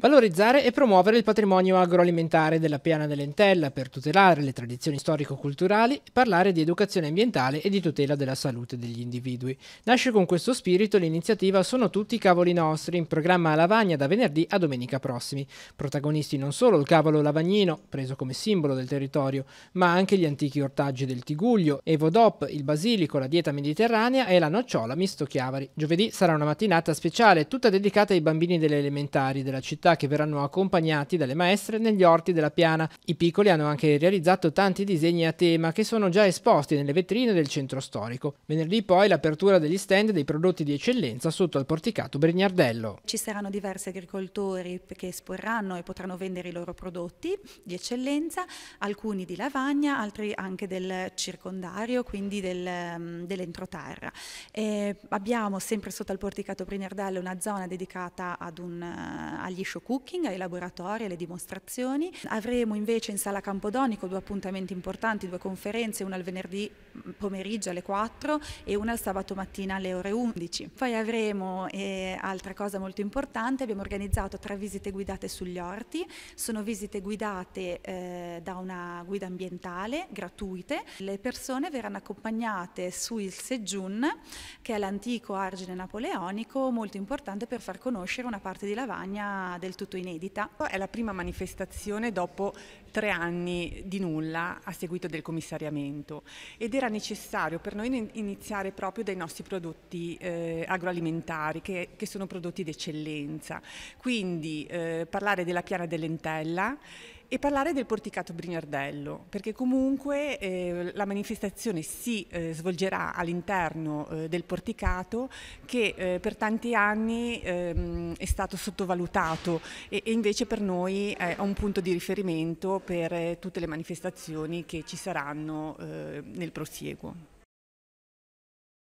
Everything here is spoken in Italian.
Valorizzare e promuovere il patrimonio agroalimentare della Piana dell'Entella per tutelare le tradizioni storico-culturali, parlare di educazione ambientale e di tutela della salute degli individui. Nasce con questo spirito l'iniziativa Sono tutti cavoli nostri, in programma a Lavagna da venerdì a domenica prossimi. Protagonisti non solo il cavolo lavagnino, preso come simbolo del territorio, ma anche gli antichi ortaggi del Tiguglio, Evodop, il basilico, la dieta mediterranea e la nocciola misto chiavari. Giovedì sarà una mattinata speciale, tutta dedicata ai bambini delle elementari della città città che verranno accompagnati dalle maestre negli orti della piana. I piccoli hanno anche realizzato tanti disegni a tema che sono già esposti nelle vetrine del centro storico. Venerdì poi l'apertura degli stand dei prodotti di eccellenza sotto al porticato Brignardello. Ci saranno diversi agricoltori che esporranno e potranno vendere i loro prodotti di eccellenza, alcuni di lavagna, altri anche del circondario, quindi del, mm, dell'entroterra. E abbiamo sempre sotto al porticato Brignardello una zona dedicata un, eh, agli show show cooking, ai laboratori, alle dimostrazioni. Avremo invece in Sala Campodonico due appuntamenti importanti, due conferenze, una il venerdì pomeriggio alle 4 e una il sabato mattina alle ore 11. Poi avremo, eh, altra cosa molto importante, abbiamo organizzato tre visite guidate sugli orti, sono visite guidate eh, da una guida ambientale, gratuite. Le persone verranno accompagnate su il Sejun, che è l'antico argine napoleonico, molto importante per far conoscere una parte di lavagna del del tutto inedita. È la prima manifestazione dopo tre anni di nulla a seguito del commissariamento ed era necessario per noi iniziare proprio dai nostri prodotti eh, agroalimentari che, che, sono prodotti d'eccellenza. Quindi eh, parlare della piana dell'entella e parlare del porticato Brignardello, perché comunque eh, la manifestazione si eh, svolgerà all'interno eh, del porticato che eh, per tanti anni ehm, è stato sottovalutato e, e, invece per noi è un punto di riferimento per eh, tutte le manifestazioni che ci saranno eh, nel prosieguo.